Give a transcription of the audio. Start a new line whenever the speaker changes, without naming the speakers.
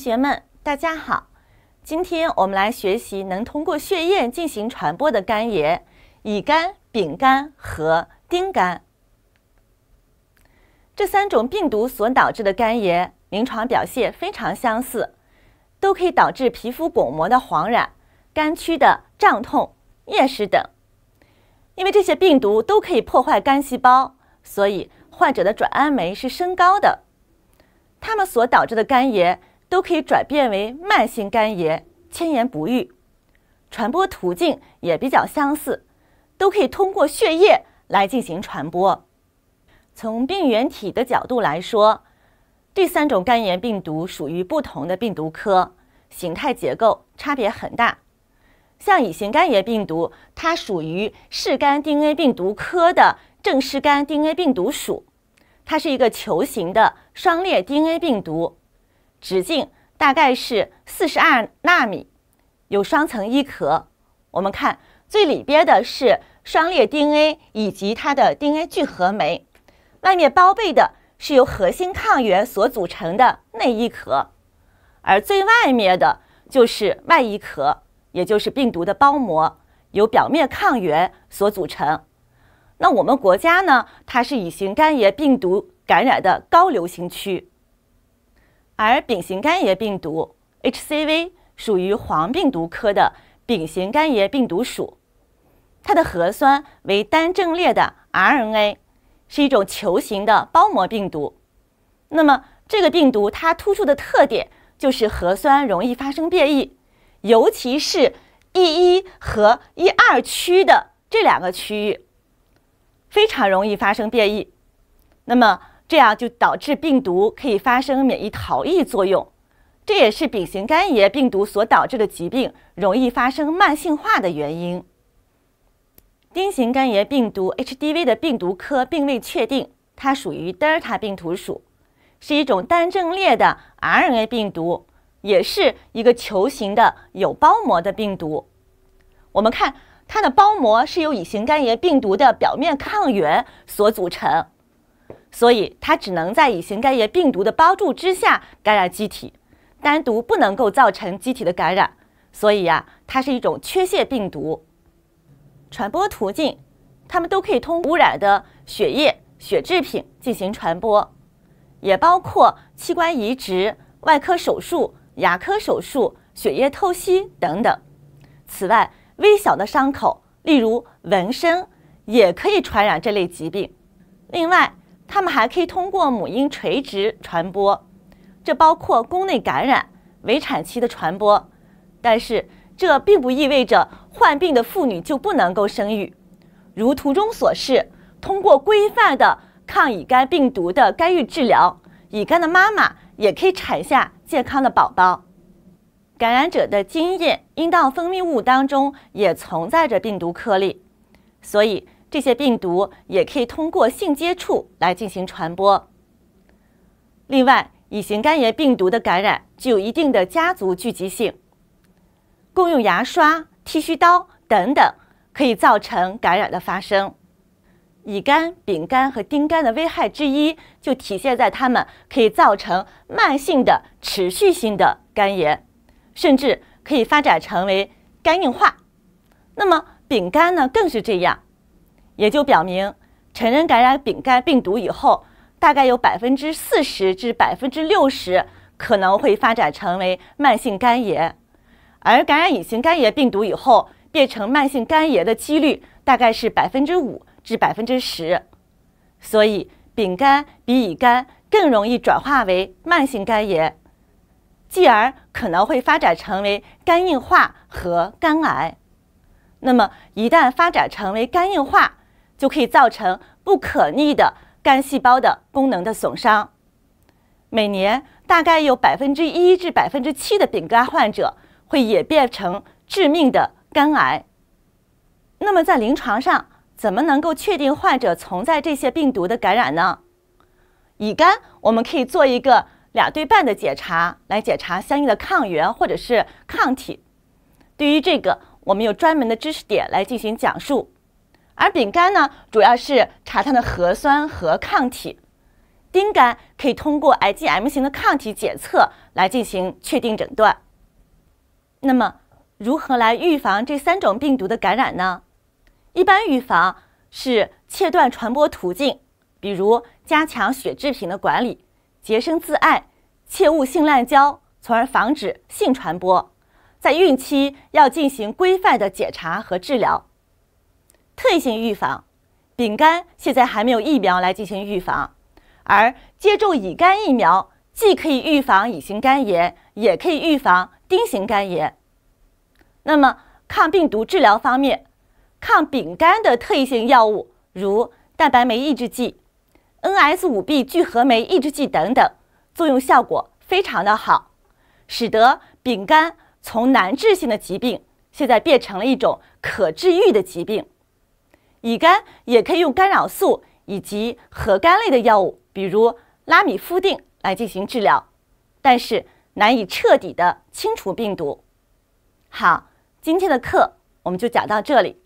同学们，大家好！今天我们来学习能通过血液进行传播的肝炎——乙肝、丙肝和丁肝。这三种病毒所导致的肝炎临床表现非常相似，都可以导致皮肤巩膜的黄染、肝区的胀痛、厌食等。因为这些病毒都可以破坏肝细胞，所以患者的转氨酶是升高的。它们所导致的肝炎。都可以转变为慢性肝炎，迁延不愈。传播途径也比较相似，都可以通过血液来进行传播。从病原体的角度来说，这三种肝炎病毒属于不同的病毒科，形态结构差别很大。像乙型肝炎病毒，它属于嗜肝 DNA 病毒科的正嗜肝 DNA 病毒属，它是一个球形的双裂 DNA 病毒。直径大概是四十二纳米，有双层衣壳。我们看最里边的是双裂 DNA 以及它的 DNA 聚合酶，外面包被的是由核心抗原所组成的内衣壳，而最外面的就是外衣壳，也就是病毒的包膜，由表面抗原所组成。那我们国家呢，它是乙型肝炎病毒感染的高流行区。而丙型肝炎病毒 （HCV） 属于黄病毒科的丙型肝炎病毒属，它的核酸为单正列的 RNA，是一种球形的包膜病毒。那么，这个病毒它突出的特点就是核酸容易发生变异，尤其是 E 一和 E 二区的这两个区域非常容易发生变异。那么，这样就导致病毒可以发生免疫逃逸作用，这也是丙型肝炎病毒所导致的疾病容易发生慢性化的原因。丁型肝炎病毒 h d v 的病毒科并未确定，它属于德尔塔病毒属，是一种单正列的 RNA 病毒，也是一个球形的有包膜的病毒。我们看它的包膜是由乙型肝炎病毒的表面抗原所组成。所以它只能在乙型肝炎病毒的帮助之下感染机体，单独不能够造成机体的感染。所以呀，它是一种缺陷病毒。传播途径，它们都可以通过污染的血液、血制品进行传播，也包括器官移植、外科手术、牙科手术、血液透析等等。此外，微小的伤口，例如纹身，也可以传染这类疾病。另外。它们还可以通过母婴垂直传播，这包括宫内感染、围产期的传播。但是，这并不意味着患病的妇女就不能够生育。如图中所示，通过规范的抗乙肝病毒的干预治疗，乙肝的妈妈也可以产下健康的宝宝。感染者的精液、阴道分泌物当中也存在着病毒颗粒，所以。这些病毒也可以通过性接触来进行传播。另外，乙型肝炎病毒的感染具有一定的家族聚集性，共用牙刷、剃须刀等等可以造成感染的发生。乙肝、丙肝和丁肝的危害之一，就体现在它们可以造成慢性的、持续性的肝炎，甚至可以发展成为肝硬化。那么丙肝呢，更是这样。也就表明，成人感染丙肝病毒以后，大概有百分之四十至百分之六十可能会发展成为慢性肝炎，而感染乙型肝炎病毒以后变成慢性肝炎的几率大概是百分之五至百分之十，所以丙肝比乙肝更容易转化为慢性肝炎，继而可能会发展成为肝硬化和肝癌。那么一旦发展成为肝硬化，就可以造成不可逆的肝细胞的功能的损伤。每年大概有百分之一至百分之七的丙肝患者会演变成致命的肝癌。那么在临床上，怎么能够确定患者存在这些病毒的感染呢？乙肝我们可以做一个两对半的检查，来检查相应的抗原或者是抗体。对于这个，我们有专门的知识点来进行讲述。而丙肝呢，主要是查它的核酸和抗体；丁肝可以通过 IgM 型的抗体检测来进行确定诊断。那么，如何来预防这三种病毒的感染呢？一般预防是切断传播途径，比如加强血制品的管理，洁身自爱，切勿性滥交，从而防止性传播。在孕期要进行规范的检查和治疗。特异性预防，丙肝现在还没有疫苗来进行预防，而接种乙肝疫苗既可以预防乙型肝炎，也可以预防丁型肝炎。那么，抗病毒治疗方面，抗丙肝的特异性药物如蛋白酶抑制剂、NS5B 聚合酶抑制剂等等，作用效果非常的好，使得丙肝从难治性的疾病现在变成了一种可治愈的疾病。乙肝也可以用干扰素以及核苷类的药物，比如拉米夫定来进行治疗，但是难以彻底的清除病毒。好，今天的课我们就讲到这里。